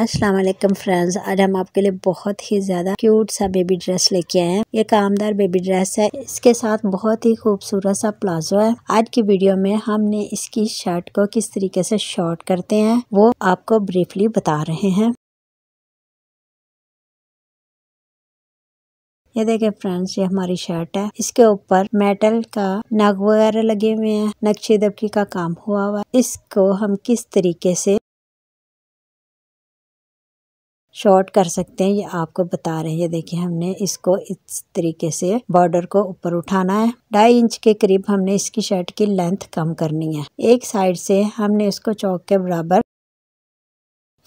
अस्सलाम वालेकुम फ्रेंड्स आज हम आपके लिए बहुत ही ज़्यादा क्यूट सा बेबी ड्रेस लेके आए हैं ये कामदार बेबी ड्रेस है इसके साथ बहुत ही खूबसूरत सा प्लाजो है आज की वीडियो में हमने इसकी शर्ट को किस तरीके से शॉर्ट करते हैं वो आपको ब्रीफली बता रहे हैं ये देखें फ्रेंड्स ये हमारी शर्ट है इसके ऊपर मेटल का नग वगैरह लगे हुए हैं नक्शे दबकी का काम हुआ हुआ इसको हम किस तरीके से शॉर्ट कर सकते हैं ये आपको बता रहे हैं ये देखिए हमने इसको इस तरीके से बॉर्डर को ऊपर उठाना है ढाई इंच के करीब हमने इसकी शर्ट की लेंथ कम करनी है एक साइड से हमने इसको चौक के बराबर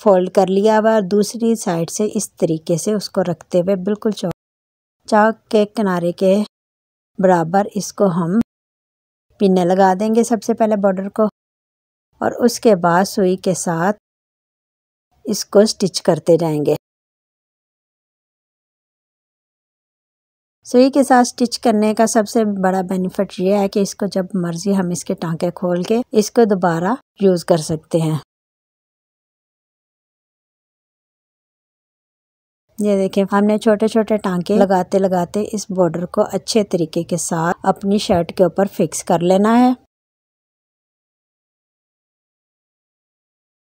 फोल्ड कर लिया और दूसरी साइड से इस तरीके से उसको रखते हुए बिल्कुल चौक चौक के किनारे के बराबर इसको हम पीने लगा देंगे सबसे पहले बॉर्डर को और उसके बाद सुई के साथ इसको स्टिच करते जाएंगे सुई के साथ स्टिच करने का सबसे बड़ा बेनिफिट यह है कि इसको जब मर्जी हम इसके टांके खोल के इसको दोबारा यूज़ कर सकते हैं ये देखें हमने छोटे छोटे टांके लगाते लगाते इस बॉर्डर को अच्छे तरीके के साथ अपनी शर्ट के ऊपर फिक्स कर लेना है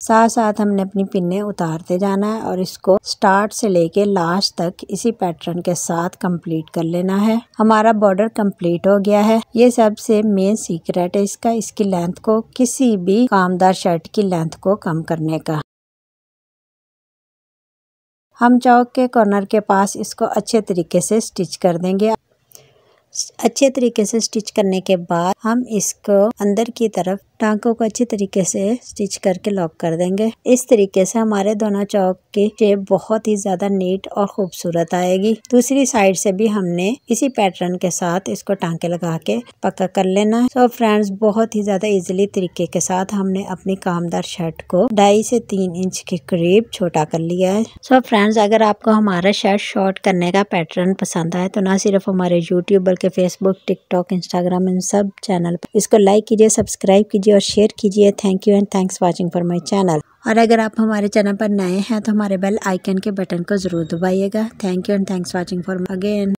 साथ साथ हमने अपनी पिन्ने उतारते जाना है और इसको स्टार्ट से लेके लास्ट तक इसी पैटर्न के साथ कंप्लीट कर लेना है हमारा बॉर्डर कंप्लीट हो गया है ये सबसे मेन सीक्रेट है इसका इसकी लेंथ को किसी भी कामदार शर्ट की लेंथ को कम करने का हम चौक के कॉर्नर के पास इसको अच्छे तरीके से स्टिच कर देंगे अच्छे तरीके से स्टिच करने के बाद हम इसको अंदर की तरफ टांकों को अच्छी तरीके से स्टिच करके लॉक कर देंगे इस तरीके से हमारे दोनों चौक की शेप बहुत ही ज्यादा नीट और खूबसूरत आएगी दूसरी साइड से भी हमने इसी पैटर्न के साथ इसको टांके लगा के पक्का कर लेना सो फ्रेंड्स बहुत ही ज्यादा इजिली तरीके के साथ हमने अपनी कामदार शर्ट को ढाई से तीन इंच के करीब छोटा कर लिया है सो फ्रेंड्स अगर आपको हमारा शर्ट शॉर्ट करने का पैटर्न पसंद आए तो ना सिर्फ हमारे यूट्यूब बल्कि फेसबुक टिकटॉक इंस्टाग्राम इन सब चैनल पर इसको लाइक कीजिए सब्सक्राइब कीजिए कीजिए और शेयर कीजिए thank you and thanks watching for my channel और अगर आप हमारे चैनल पर नए हैं तो हमारे बेल आइकन के बटन को ज़रूर दबाइएगा thank you and thanks watching for again